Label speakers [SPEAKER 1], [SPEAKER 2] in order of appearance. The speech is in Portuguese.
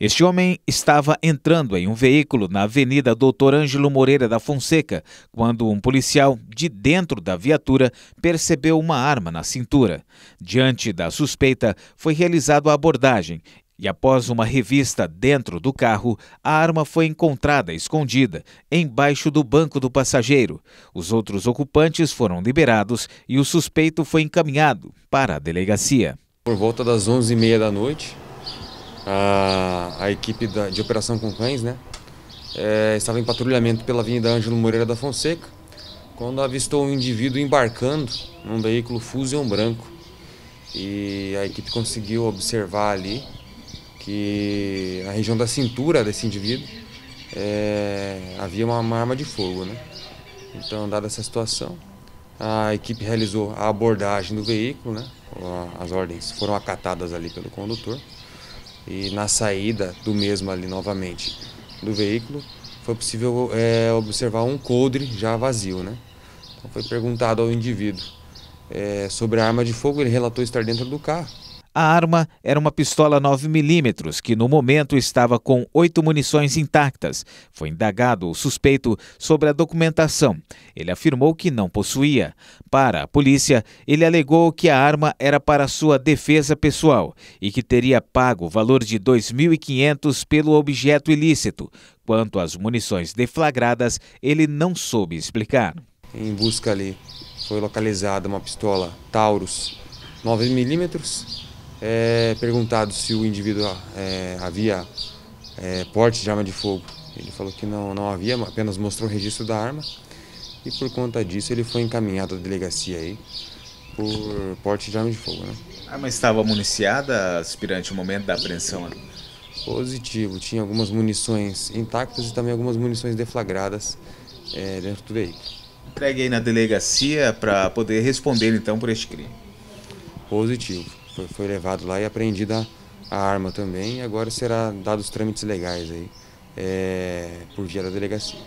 [SPEAKER 1] Este homem estava entrando em um veículo na Avenida Doutor Ângelo Moreira da Fonseca, quando um policial de dentro da viatura percebeu uma arma na cintura. Diante da suspeita, foi realizada a abordagem e após uma revista dentro do carro, a arma foi encontrada escondida embaixo do banco do passageiro. Os outros ocupantes foram liberados e o suspeito foi encaminhado
[SPEAKER 2] para a delegacia. Por volta das 11h30 da noite, a, a equipe da, de operação com cães, né? É, estava em patrulhamento pela Avenida Ângelo Moreira da Fonseca quando avistou um indivíduo embarcando num veículo Fusion branco. E a equipe conseguiu observar ali que na região da cintura desse indivíduo é, havia uma, uma arma de fogo, né? Então, dada essa situação, a equipe realizou a abordagem do veículo, né? As ordens foram acatadas ali pelo condutor e na saída do mesmo ali novamente do veículo foi possível é, observar um coldre já vazio, né? Então foi perguntado ao indivíduo é, sobre a arma de fogo, ele relatou estar dentro do carro. A arma era uma pistola 9mm, que no
[SPEAKER 1] momento estava com oito munições intactas. Foi indagado o suspeito sobre a documentação. Ele afirmou que não possuía. Para a polícia, ele alegou que a arma era para sua defesa pessoal e que teria pago o valor de 2.500 pelo objeto ilícito. Quanto às munições deflagradas, ele não
[SPEAKER 2] soube explicar. Em busca ali, foi localizada uma pistola Taurus 9mm é perguntado se o indivíduo é, havia é, porte de arma de fogo. Ele falou que não, não havia, apenas mostrou o registro da arma e por conta disso ele foi encaminhado à delegacia aí por porte de arma de fogo. Né? A arma estava municiada, aspirante, o momento da apreensão? Né? Positivo, tinha algumas munições intactas e também algumas munições deflagradas é, dentro do veículo. Entregue aí na delegacia para poder responder então por este crime. Positivo foi levado lá e apreendida a arma também. E agora será dados os trâmites legais aí, é, por via da delegacia.